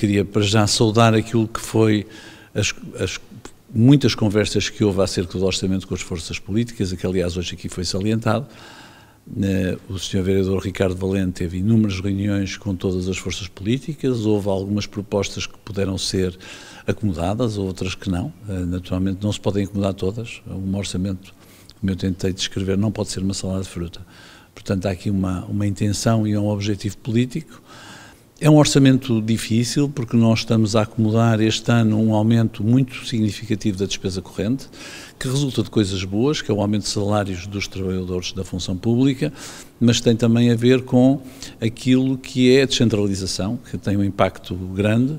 queria para já saudar aquilo que foi as, as muitas conversas que houve acerca do orçamento com as forças políticas, que aliás hoje aqui foi salientado. Eh, o Sr. Vereador Ricardo Valente teve inúmeras reuniões com todas as forças políticas, houve algumas propostas que puderam ser acomodadas, outras que não. Eh, naturalmente não se podem acomodar todas, um orçamento, como eu tentei descrever, não pode ser uma salada de fruta. Portanto, há aqui uma, uma intenção e um objetivo político é um orçamento difícil porque nós estamos a acomodar este ano um aumento muito significativo da despesa corrente, que resulta de coisas boas, que é o aumento de salários dos trabalhadores da função pública, mas tem também a ver com aquilo que é a descentralização, que tem um impacto grande,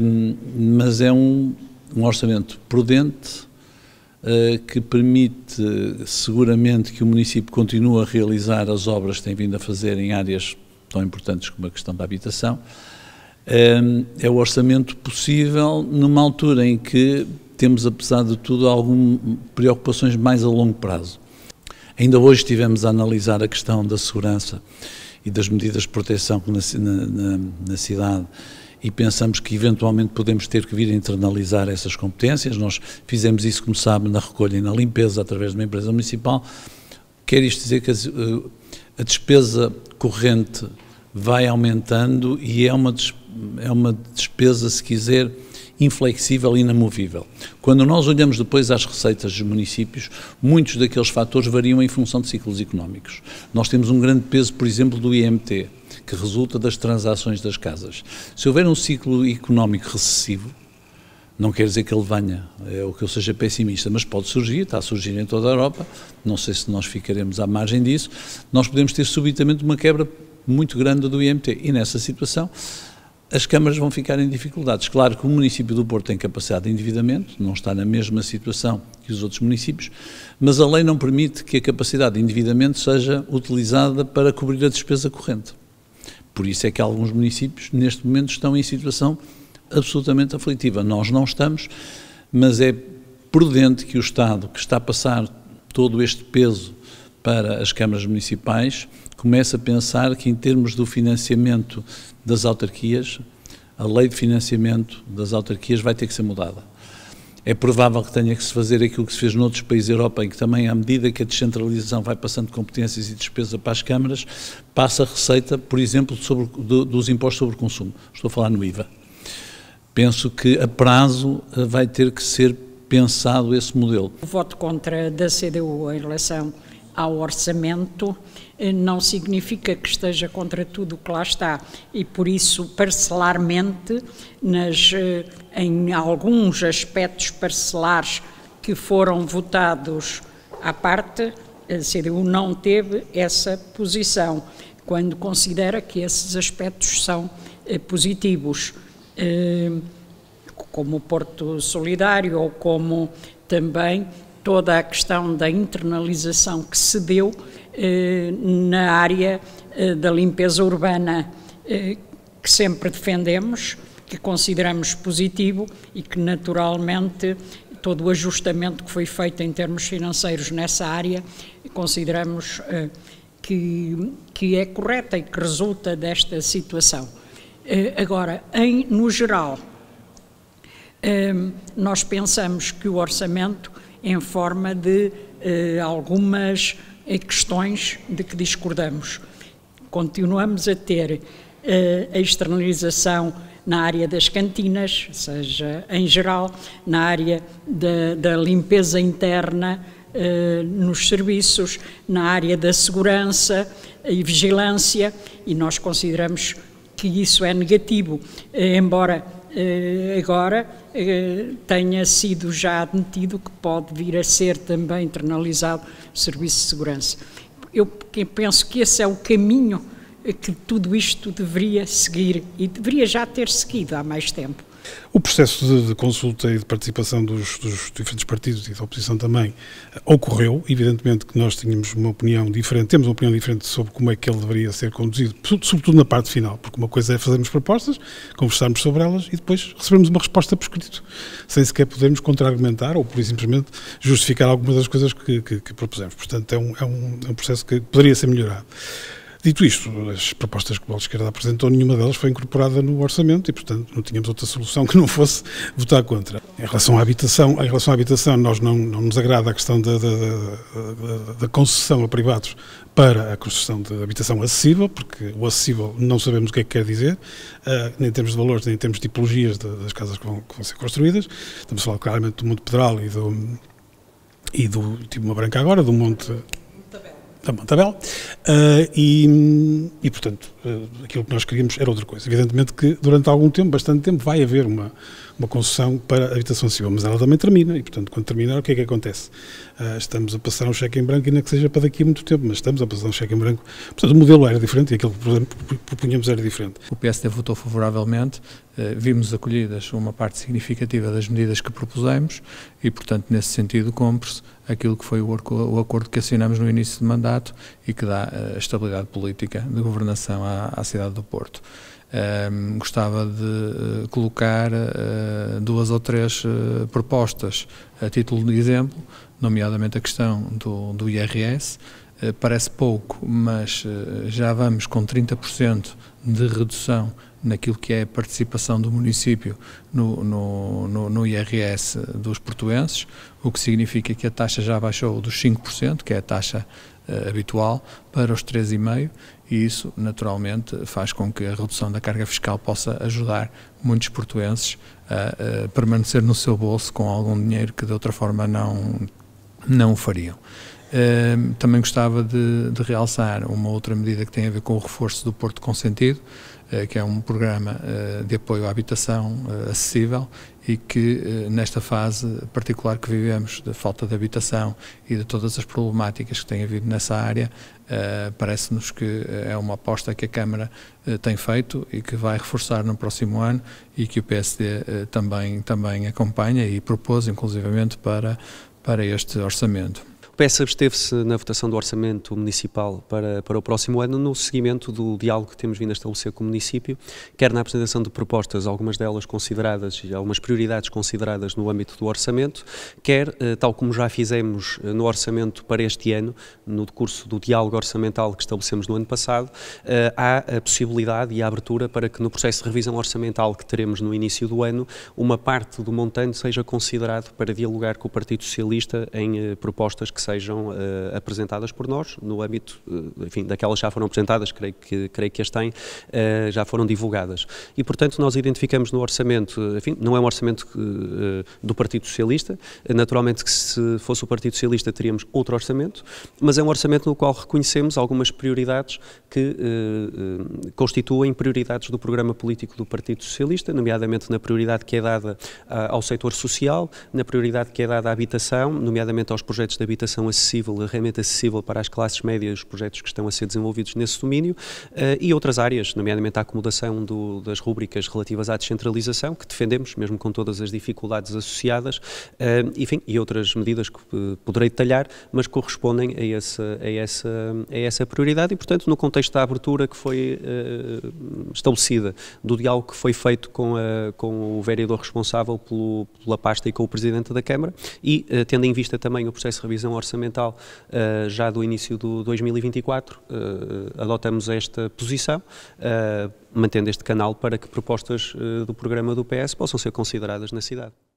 hum, mas é um, um orçamento prudente, eh, que permite seguramente que o município continue a realizar as obras que tem vindo a fazer em áreas tão importantes como a questão da habitação, ehm, é o orçamento possível numa altura em que temos, apesar de tudo, algumas preocupações mais a longo prazo. Ainda hoje estivemos a analisar a questão da segurança e das medidas de proteção na, na, na cidade e pensamos que eventualmente podemos ter que vir a internalizar essas competências. Nós fizemos isso, como sabe, na recolha e na limpeza através de uma empresa municipal. Quer isto dizer que eh, a despesa corrente vai aumentando e é uma, é uma despesa, se quiser, inflexível e inamovível. Quando nós olhamos depois às receitas dos municípios, muitos daqueles fatores variam em função de ciclos económicos. Nós temos um grande peso, por exemplo, do IMT, que resulta das transações das casas. Se houver um ciclo económico recessivo, não quer dizer que ele venha, é o que eu seja pessimista, mas pode surgir, está a surgir em toda a Europa, não sei se nós ficaremos à margem disso. Nós podemos ter subitamente uma quebra muito grande do IMT e nessa situação as câmaras vão ficar em dificuldades. Claro que o município do Porto tem capacidade de endividamento, não está na mesma situação que os outros municípios, mas a lei não permite que a capacidade de endividamento seja utilizada para cobrir a despesa corrente. Por isso é que alguns municípios, neste momento, estão em situação absolutamente aflitiva. Nós não estamos, mas é prudente que o Estado, que está a passar todo este peso para as câmaras municipais, comece a pensar que, em termos do financiamento das autarquias, a lei de financiamento das autarquias vai ter que ser mudada. É provável que tenha que se fazer aquilo que se fez noutros países da Europa, em que também, à medida que a descentralização vai passando competências e despesa para as câmaras, passa a receita, por exemplo, sobre, do, dos impostos sobre o consumo. Estou a falar no IVA penso que a prazo eh, vai ter que ser pensado esse modelo. O voto contra da CDU em relação ao orçamento eh, não significa que esteja contra tudo o que lá está e por isso parcelarmente nas eh, em alguns aspectos parcelares que foram votados à parte a CDU não teve essa posição quando considera que esses aspectos são positivos. Eh, como o Porto Solidário ou como também toda a questão da internalização que se deu eh, na área eh, da limpeza urbana que sempre defendemos, que consideramos positivo e que naturalmente todo o ajustamento que foi feito em termos financeiros nessa área consideramos que, que é correta e que resulta desta situação. Eh, agora, em, no geral, ehm, nós pensamos que o orçamento, em forma de eh, algumas eh, questões de que discordamos, continuamos a ter a externalização na área das cantinas, ou seja, em geral, na área da, da limpeza interna nos serviços, na área da segurança e vigilância, e nós consideramos que isso é negativo, eh, embora eh, agora eh, tenha sido já admitido que pode vir a ser também internalizado o serviço de segurança. Eu penso que esse é o caminho que tudo isto deveria seguir e deveria já ter seguido há mais tempo. O processo de, de, consulta e de participação dos, dos, diferentes partidos e da oposição também eh, ocorreu. Evidentemente que nós tínhamos uma opinião diferente, temos uma opinião diferente sobre como é que ele deveria ser conduzido, sobretudo na parte final, porque uma coisa é fazermos propostas, conversarmos sobre elas e depois recebemos uma resposta por escrito, sem sequer podermos contra-argumentar ou, por simplesmente, justificar algumas das coisas que, que, que propusemos. Portanto, é um, é um, é um processo que poderia ser melhorado. Dito isto, as propostas que o Bloco de Esquerda apresentou, nenhuma delas foi incorporada no orçamento e, portanto, não tínhamos outra solução que não fosse votar contra. Em relação à habitação, em relação à habitação nós não, não nos agrada a questão da, da, da, da concessão a privados para a construção de habitação acessível, porque o acessível não sabemos o que é que quer dizer, ah, nem em termos de valores, nem em termos de tipologias das casas que vão, que vão ser construídas. Estamos a falar claramente do Monte Pedral e do, e do, tive uma branca agora, do Monte da Montabel, uh, e, e, portanto, eh, aquilo que nós queríamos era outra coisa. Evidentemente que durante algum tempo, bastante tempo, vai haver uma, uma concessão para a habitação civil, mas ela também termina e, portanto, quando terminar, o que é que acontece? Uh, estamos a passar um cheque em branco, ainda que seja para daqui a muito tempo, mas estamos a passar um cheque em branco. Portanto, o modelo era diferente e aquilo que propunhamos era diferente. O PSD votou favoravelmente, uh, vimos acolhidas uma parte significativa das medidas que propusemos e, portanto, nesse sentido, cumpre-se aquilo que foi o, o acordo que assinamos no início do mandato e que dá uh, estabilidade política de governação à à, cidade do Porto. Um, ehm, gostava de eh, colocar uh, duas ou três uh, propostas a título de exemplo, nomeadamente a questão do, do IRS. Uh, parece pouco, mas já vamos com 30% de redução naquilo que é a participação do município no, no, no, no, IRS dos portuenses, o que significa que a taxa já baixou dos 5%, que é a taxa eh, habitual para os 3,5% e isso naturalmente faz com que a redução da carga fiscal possa ajudar muitos portuenses a, a eh, permanecer no seu bolso com algum dinheiro que de outra forma não, não o fariam. Ehm, também gostava de, de, realçar uma outra medida que tem a ver com o reforço do Porto Consentido, eh, que é um programa eh, de apoio à habitação eh, acessível e que nesta fase particular que vivemos de falta de habitação e de todas as problemáticas que tem havido nessa área, parece-nos que é uma aposta que a Câmara tem feito e que vai reforçar no próximo ano e que o PSD também, também acompanha e propôs inclusivamente para, para este orçamento. PS absteve-se na votação do orçamento municipal para, para o próximo ano, no seguimento do diálogo que temos vindo a estabelecer com o município, quer na apresentação de propostas, algumas delas consideradas, algumas prioridades consideradas no âmbito do orçamento, quer, eh, tal como já fizemos eh, no orçamento para este ano, no curso do diálogo orçamental que estabelecemos no ano passado, eh, há a possibilidade e a abertura para que no processo de revisão orçamental que teremos no início do ano, uma parte do montante seja considerado para dialogar com o Partido Socialista em propostas que sejam sejam uh, apresentadas por nós no âmbito, uh, enfim, daquelas já foram apresentadas, creio que, creio que as têm, uh, já foram divulgadas. E, portanto, nós identificamos no orçamento, enfim, não é um orçamento do Partido Socialista, naturalmente que se fosse o Partido Socialista teríamos outro orçamento, mas é um orçamento no qual reconhecemos algumas prioridades que constituem prioridades do programa político do Partido Socialista, nomeadamente na prioridade que é dada ah, ao setor social, na prioridade que é dada à habitação, nomeadamente aos projetos de habitação acessível, realmente acessível para as classes médias, os projetos que estão a ser desenvolvidos nesse domínio eh, e outras áreas, nomeadamente a acomodação do, das rúbricas relativas à descentralização, que defendemos, mesmo com todas as dificuldades associadas, eh, enfim, e outras medidas que eh, poderei detalhar, mas correspondem a essa, a essa, a essa prioridade e, portanto, no contexto da abertura que foi estabelecida, do diálogo que foi feito com, a, com o vereador responsável pelo, pela pasta e com o Presidente da Câmara e tendo em vista também o processo de revisão orçamental uh, já do início do 2024, uh, eh, adotamos esta posição, eh, mantendo este canal para que propostas do programa do PS possam ser consideradas na cidade.